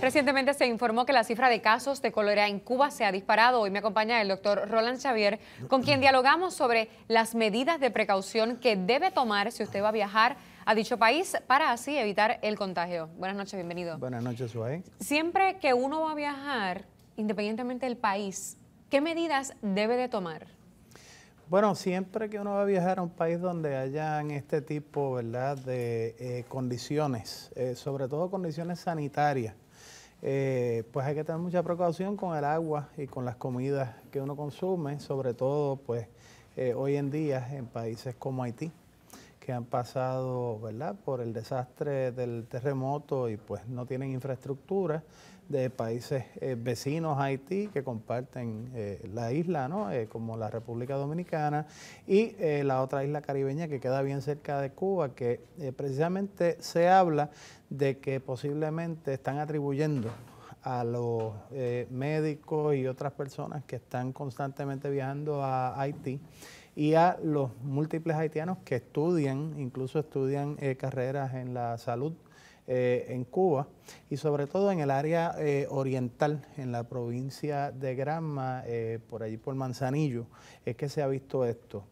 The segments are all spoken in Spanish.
Recientemente se informó que la cifra de casos de colorea en Cuba se ha disparado. Hoy me acompaña el doctor Roland Xavier, con quien dialogamos sobre las medidas de precaución que debe tomar si usted va a viajar a dicho país para así evitar el contagio. Buenas noches, bienvenido. Buenas noches, Suárez. Siempre que uno va a viajar, independientemente del país, ¿qué medidas debe de tomar? Bueno, siempre que uno va a viajar a un país donde hayan este tipo ¿verdad? de eh, condiciones, eh, sobre todo condiciones sanitarias, eh, pues hay que tener mucha precaución con el agua y con las comidas que uno consume, sobre todo pues eh, hoy en día en países como Haití que han pasado ¿verdad? por el desastre del terremoto y pues no tienen infraestructura de países eh, vecinos a Haití que comparten eh, la isla, eh, como la República Dominicana y la otra isla caribeña que queda bien cerca de Cuba, que precisamente se habla de que posiblemente están atribuyendo a los médicos y otras personas que están constantemente viajando a Haití y a los múltiples haitianos que estudian, incluso estudian eh, carreras en la salud eh, en Cuba y sobre todo en el área eh, oriental, en la provincia de Granma, por allí por Manzanillo, es que se ha visto esto.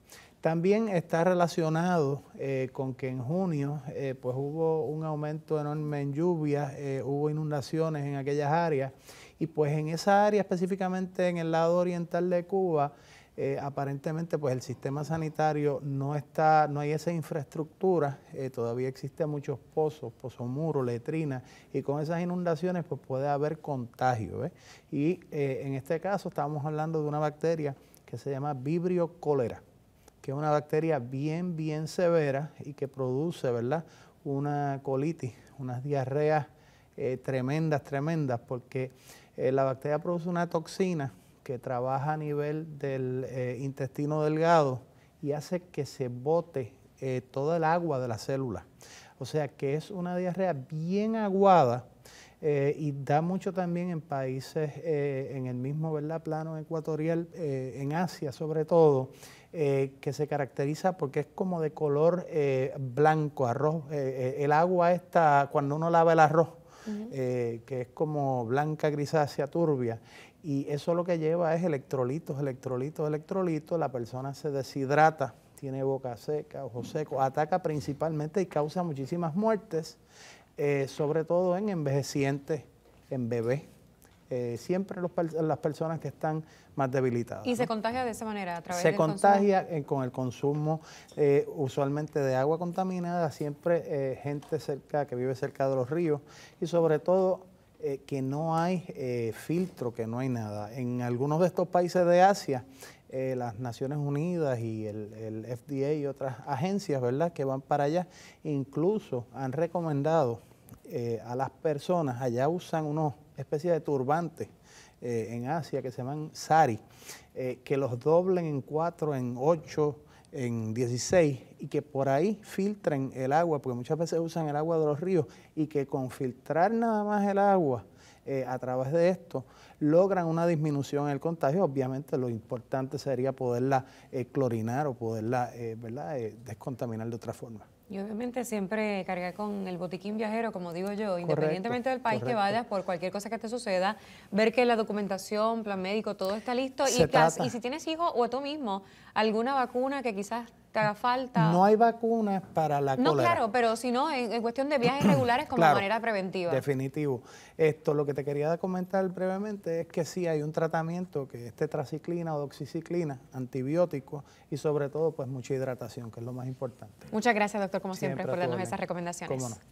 También está relacionado con que en junio pues hubo un aumento enorme en lluvias, hubo inundaciones en aquellas áreas y pues en esa área específicamente en el lado oriental de Cuba, eh, aparentemente pues el sistema sanitario no está, no hay esa infraestructura, eh, todavía existen muchos pozos, muros, letrinas, y con esas inundaciones pues puede haber contagio. Y eh, en este caso estamos hablando de una bacteria que se llama Vibrio cólera, que es una bacteria bien, bien severa y que produce, ¿verdad?, una colitis, unas diarreas tremendas, tremendas, porque la bacteria produce una toxina que trabaja a nivel del eh, intestino delgado y hace que se bote eh, toda el agua de la célula. O sea que es una diarrea bien aguada eh, y da mucho también en países en el mismo ¿verdad? plano ecuatorial, en Asia sobre todo, que se caracteriza porque es como de color blanco, arroz. el agua está, cuando uno lava el arroz, eh, que es como blanca grisácea turbia. Y eso lo que lleva es electrolitos, electrolitos, electrolitos. La persona se deshidrata, tiene boca seca, ojos seco, ataca principalmente y causa muchísimas muertes, eh, sobre todo en envejecientes, en bebés. Eh, siempre las personas que están más debilitadas. ¿Y se contagia de esa manera a través se contagia eh, con el consumo eh, usualmente de agua contaminada, siempre gente cerca que vive cerca de los ríos y sobre todo que no hay filtro, que no hay nada. En algunos de estos países de Asia, las Naciones Unidas y el, FDA y otras agencias, ¿verdad?, que van para allá, incluso han recomendado a las personas, allá usan unos especie de turbante eh, en Asia que se llaman sari, eh, que los doblen en 4, en 8, en 16 y que por ahí filtren el agua, porque muchas veces usan el agua de los ríos y que con filtrar nada más el agua eh, a través de esto logran una disminución en el contagio. Obviamente lo importante sería poderla clorinar o poderla ¿verdad? descontaminar de otra forma. Y obviamente siempre cargar con el botiquín viajero, como digo yo, independientemente del país que vayas, por cualquier cosa que te suceda, ver que la documentación, plan médico, todo está listo. y, si tienes hijos o tú mismo, alguna vacuna que quizás te haga falta. No hay vacunas para la No, claro, pero si no, en, cuestión de viajes regulares como manera preventiva. Definitivo. Esto, lo que te quería comentar brevemente es que sí hay un tratamiento que es tetraciclina o doxiciclina, antibiótico, y sobre todo pues mucha hidratación, que es lo más importante. Muchas gracias, doctor como siempre, por darnos esas recomendaciones.